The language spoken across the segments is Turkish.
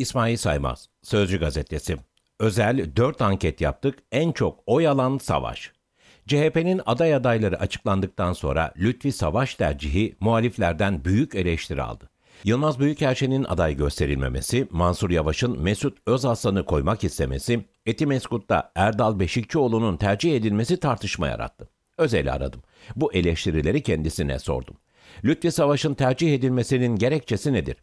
İsmail Saymaz, Sözcü Gazetesi. Özel 4 anket yaptık, en çok oy alan Savaş. CHP'nin aday adayları açıklandıktan sonra Lütfi Savaş tercihi muhaliflerden büyük eleştiri aldı. Yılmaz Büyükelçi'nin aday gösterilmemesi, Mansur Yavaş'ın Mesut Özaslan'ı koymak istemesi, Etimeskut'ta Erdal Beşikçioğlu'nun tercih edilmesi tartışma yarattı. Özel'i aradım. Bu eleştirileri kendisine sordum. Lütfi Savaş'ın tercih edilmesinin gerekçesi nedir?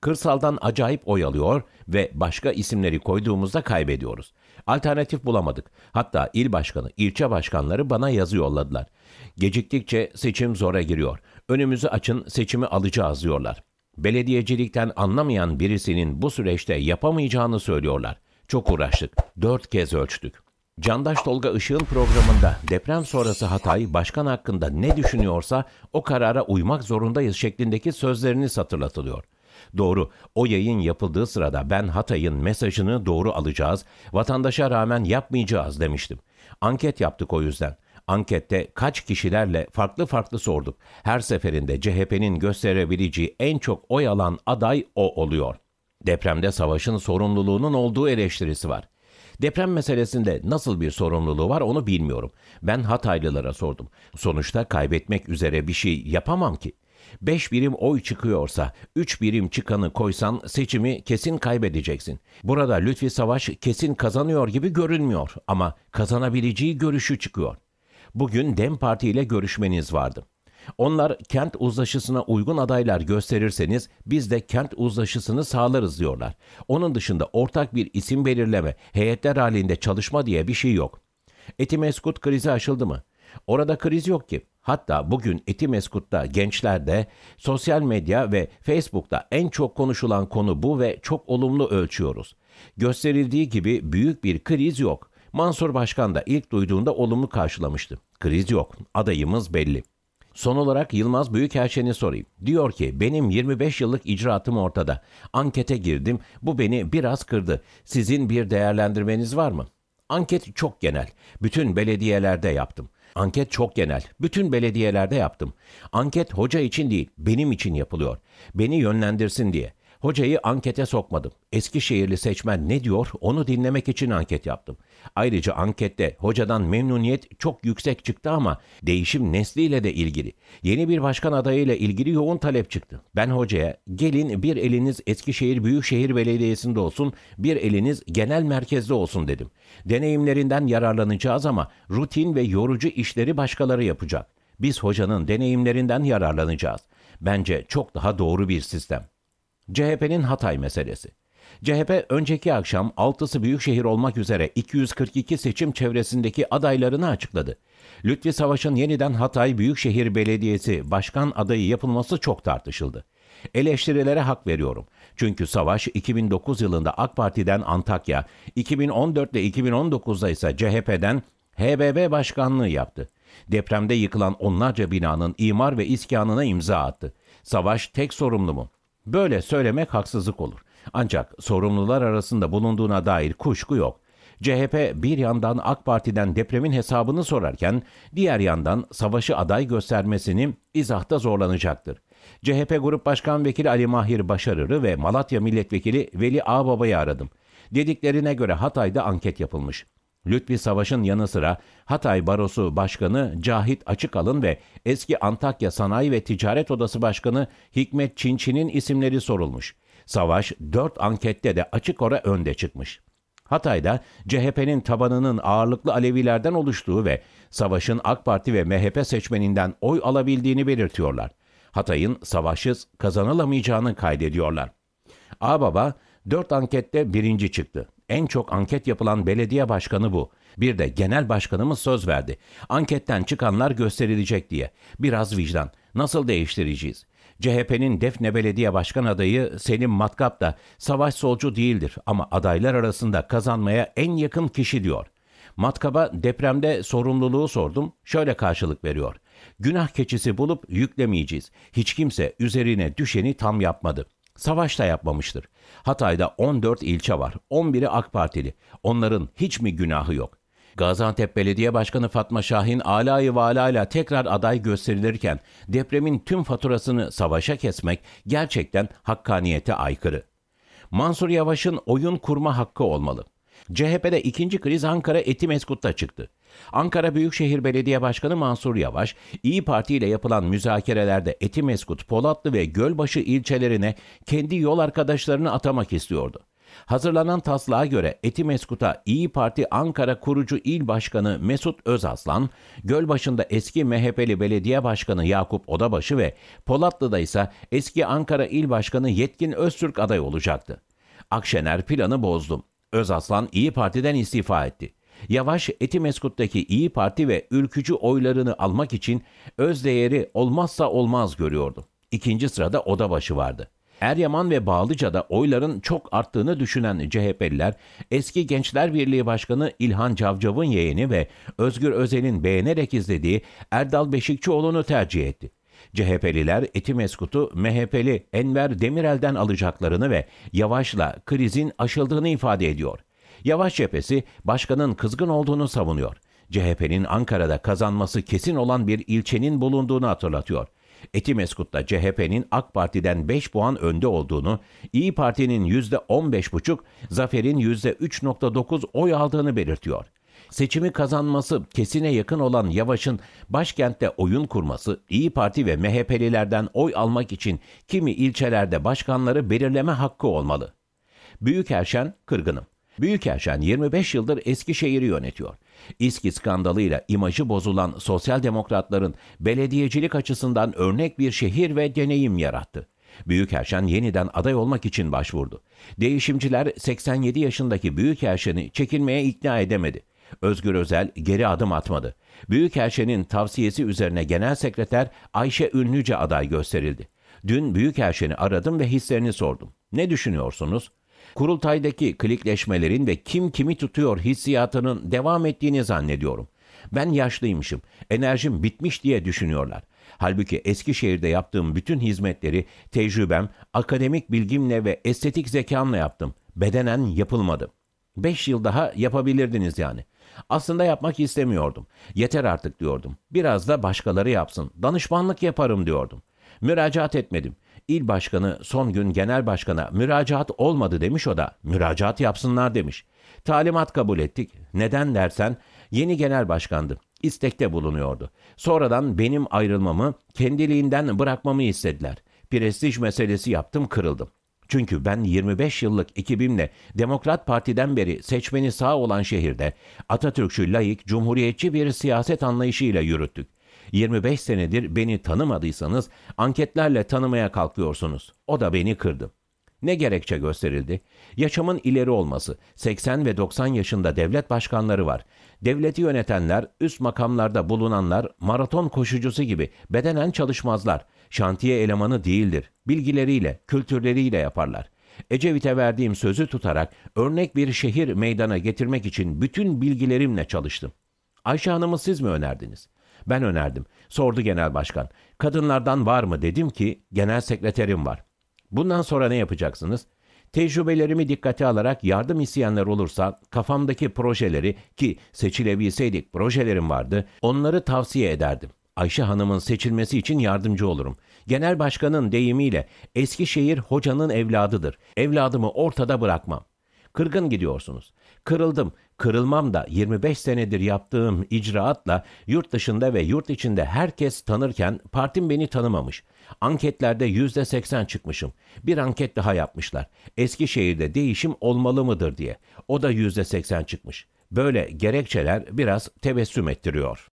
Kırsaldan acayip oyalıyor ve başka isimleri koyduğumuzda kaybediyoruz. Alternatif bulamadık. Hatta il başkanı, ilçe başkanları bana yazı yolladılar. Geciktikçe seçim zora giriyor. Önümüzü açın, seçimi alacağız diyorlar. Belediyecilikten anlamayan birisinin bu süreçte yapamayacağını söylüyorlar. Çok uğraştık. Dört kez ölçtük. Candaş Tolga Işık'ın programında deprem sonrası Hatay başkan hakkında ne düşünüyorsa o karara uymak zorundayız şeklindeki sözlerini hatırlatılıyor. Doğru, o yayın yapıldığı sırada ben Hatay'ın mesajını doğru alacağız, vatandaşa rağmen yapmayacağız demiştim. Anket yaptık o yüzden. Ankette kaç kişilerle farklı farklı sorduk. Her seferinde CHP'nin gösterebileceği en çok oy alan aday o oluyor. Depremde savaşın sorumluluğunun olduğu eleştirisi var. Deprem meselesinde nasıl bir sorumluluğu var onu bilmiyorum. Ben Hataylılara sordum. Sonuçta kaybetmek üzere bir şey yapamam ki. 5 birim oy çıkıyorsa 3 birim çıkanı koysan seçimi kesin kaybedeceksin. Burada Lütfi Savaş kesin kazanıyor gibi görünmüyor ama kazanabileceği görüşü çıkıyor. Bugün DEM Parti ile görüşmeniz vardı. Onlar kent uzlaşısına uygun adaylar gösterirseniz biz de kent uzlaşısını sağlarız diyorlar. Onun dışında ortak bir isim belirleme, heyetler halinde çalışma diye bir şey yok. Etimeskut krizi aşıldı mı? Orada kriz yok ki. Hatta bugün Etimeskut'ta gençlerde sosyal medya ve Facebook'ta en çok konuşulan konu bu ve çok olumlu ölçüyoruz. Gösterildiği gibi büyük bir kriz yok. Mansur Başkan da ilk duyduğunda olumlu karşılamıştı. Kriz yok. Adayımız belli. Son olarak Yılmaz Büyükelçen'i sorayım. Diyor ki benim 25 yıllık icraatım ortada. Ankete girdim. Bu beni biraz kırdı. Sizin bir değerlendirmeniz var mı? Anket çok genel. Bütün belediyelerde yaptım. Anket çok genel. Bütün belediyelerde yaptım. Anket hoca için değil, benim için yapılıyor. Beni yönlendirsin diye. Hocayı ankete sokmadım. Eskişehirli seçmen ne diyor onu dinlemek için anket yaptım. Ayrıca ankette hocadan memnuniyet çok yüksek çıktı ama değişim nesliyle de ilgili. Yeni bir başkan adayıyla ilgili yoğun talep çıktı. Ben hocaya gelin bir eliniz Eskişehir Büyükşehir Belediyesi'nde olsun bir eliniz genel merkezde olsun dedim. Deneyimlerinden yararlanacağız ama rutin ve yorucu işleri başkaları yapacak. Biz hocanın deneyimlerinden yararlanacağız. Bence çok daha doğru bir sistem. CHP'nin Hatay meselesi. CHP önceki akşam 6'sı büyükşehir olmak üzere 242 seçim çevresindeki adaylarını açıkladı. Lütfi Savaş'ın yeniden Hatay Büyükşehir Belediyesi başkan adayı yapılması çok tartışıldı. Eleştirilere hak veriyorum. Çünkü Savaş 2009 yılında AK Parti'den Antakya, 2014 ile 2019'da ise CHP'den HBB başkanlığı yaptı. Depremde yıkılan onlarca binanın imar ve iskanına imza attı. Savaş tek sorumlu mu? Böyle söylemek haksızlık olur. Ancak sorumlular arasında bulunduğuna dair kuşku yok. CHP bir yandan AK Parti'den depremin hesabını sorarken diğer yandan savaşı aday göstermesini izahta zorlanacaktır. CHP Grup Başkan Vekili Ali Mahir Başarırı ve Malatya Milletvekili Veli Ağbaba'yı aradım. Dediklerine göre Hatay'da anket yapılmış. Lütfi Savaş'ın yanı sıra Hatay Barosu Başkanı Cahit Açıkalın ve eski Antakya Sanayi ve Ticaret Odası Başkanı Hikmet Çinçin'in isimleri sorulmuş. Savaş 4 ankette de açık ora önde çıkmış. Hatay'da CHP'nin tabanının ağırlıklı Alevilerden oluştuğu ve Savaş'ın AK Parti ve MHP seçmeninden oy alabildiğini belirtiyorlar. Hatay'ın savaşsız kazanılamayacağını kaydediyorlar. Ağbaba 4 ankette birinci çıktı. En çok anket yapılan belediye başkanı bu. Bir de genel başkanımız söz verdi. Anketten çıkanlar gösterilecek diye. Biraz vicdan. Nasıl değiştireceğiz? CHP'nin Defne Belediye Başkan adayı Selim Matkap da savaş solcu değildir ama adaylar arasında kazanmaya en yakın kişi diyor. Matkaba depremde sorumluluğu sordum. Şöyle karşılık veriyor. Günah keçisi bulup yüklemeyeceğiz. Hiç kimse üzerine düşeni tam yapmadı.'' Savaş da yapmamıştır. Hatay'da 14 ilçe var. 11'i AK Partili. Onların hiç mi günahı yok? Gaziantep Belediye Başkanı Fatma Şahin alayı valayla tekrar aday gösterilirken depremin tüm faturasını savaşa kesmek gerçekten hakkaniyete aykırı. Mansur Yavaş'ın oyun kurma hakkı olmalı. CHP'de ikinci kriz Ankara Etimeskut'ta çıktı. Ankara Büyükşehir Belediye Başkanı Mansur Yavaş, İyi Parti ile yapılan müzakerelerde Etimeskut, Polatlı ve Gölbaşı ilçelerine kendi yol arkadaşlarını atamak istiyordu. Hazırlanan taslağa göre Etimeskut'a İyi Parti Ankara kurucu il başkanı Mesut Özaslan, Gölbaşı'nda eski MHP'li belediye başkanı Yakup Odabaşı ve Polatlı'da ise eski Ankara il başkanı Yetkin Öztürk aday olacaktı. Akşener planı bozdu. Özaslan İyi Parti'den istifa etti. Yavaş Etimeskut'taki İyi Parti ve ülkücü oylarını almak için öz değeri olmazsa olmaz görüyordu. İkinci sırada Odabaşı vardı. Eryaman ve Bağlıca'da oyların çok arttığını düşünen CHP'liler, eski Gençler Birliği Başkanı İlhan Cavcav'ın yeğeni ve Özgür Özel'in beğenerek izlediği Erdal Beşikçioğlu'nu tercih etti. CHP'liler Etimeskut'u MHP'li Enver Demirel'den alacaklarını ve yavaşla krizin aşıldığını ifade ediyor. Yavaş cephesi başkanın kızgın olduğunu savunuyor. CHP'nin Ankara'da kazanması kesin olan bir ilçenin bulunduğunu hatırlatıyor. Etimeskut'ta CHP'nin AK Parti'den 5 puan önde olduğunu, İyi Parti'nin %15,5, Zafer'in %3,9 oy aldığını belirtiyor. Seçimi kazanması kesine yakın olan Yavaş'ın başkentte oyun kurması, İyi Parti ve MHP'lilerden oy almak için kimi ilçelerde başkanları belirleme hakkı olmalı. Büyük Büyükerşen kırgınım. Büyükelçen 25 yıldır Eskişehir'i yönetiyor. İSKİ skandalıyla imajı bozulan sosyal demokratların belediyecilik açısından örnek bir şehir ve deneyim yarattı. Büyükelçen yeniden aday olmak için başvurdu. Değişimciler 87 yaşındaki Büyükelçen'i çekilmeye ikna edemedi. Özgür Özel geri adım atmadı. Büyükelçinin tavsiyesi üzerine Genel Sekreter Ayşe Ünlüce aday gösterildi. Dün Büyükelçini aradım ve hislerini sordum. Ne düşünüyorsunuz? Kurultaydaki klikleşmelerin ve kim kimi tutuyor hissiyatının devam ettiğini zannediyorum. Ben yaşlıymışım, enerjim bitmiş diye düşünüyorlar. Halbuki Eskişehir'de yaptığım bütün hizmetleri tecrübem, akademik bilgimle ve estetik zekamla yaptım. Bedenen yapılmadı. Beş yıl daha yapabilirdiniz yani. Aslında yapmak istemiyordum. Yeter artık diyordum. Biraz da başkaları yapsın. Danışmanlık yaparım diyordum. Müracaat etmedim. İl başkanı son gün genel başkana müracaat olmadı demiş o da müracaat yapsınlar demiş. Talimat kabul ettik. Neden dersen yeni genel başkandı. İstekte bulunuyordu. Sonradan benim ayrılmamı kendiliğinden bırakmamı istediler. Prestij meselesi yaptım kırıldım. Çünkü ben 25 yıllık ekibimle Demokrat Parti'den beri seçmeni sağ olan şehirde Atatürkçü, layık, cumhuriyetçi bir siyaset anlayışıyla yürüttük. 25 senedir beni tanımadıysanız anketlerle tanımaya kalkıyorsunuz. O da beni kırdı. Ne gerekçe gösterildi? Yaşamın ileri olması. 80 ve 90 yaşında devlet başkanları var. Devleti yönetenler, üst makamlarda bulunanlar maraton koşucusu gibi bedenen çalışmazlar. Şantiye elemanı değildir. Bilgileriyle, kültürleriyle yaparlar. Ecevit'e verdiğim sözü tutarak örnek bir şehir meydana getirmek için bütün bilgilerimle çalıştım. Ayşe Hanım'ı siz mi önerdiniz? Ben önerdim. Sordu genel başkan. Kadınlardan var mı dedim ki genel sekreterim var. Bundan sonra ne yapacaksınız? Tecrübelerimi dikkate alarak yardım isteyenler olursa kafamdaki projeleri ki seçilebilseydik projelerim vardı onları tavsiye ederdim. Ayşe Hanım'ın seçilmesi için yardımcı olurum. Genel Başkan'ın deyimiyle Eskişehir hocanın evladıdır. Evladımı ortada bırakmam. Kırgın gidiyorsunuz. Kırıldım. Kırılmam da 25 senedir yaptığım icraatla yurt dışında ve yurt içinde herkes tanırken partim beni tanımamış. Anketlerde %80 çıkmışım. Bir anket daha yapmışlar. Eskişehir'de değişim olmalı mıdır diye. O da %80 çıkmış. Böyle gerekçeler biraz tebessüm ettiriyor.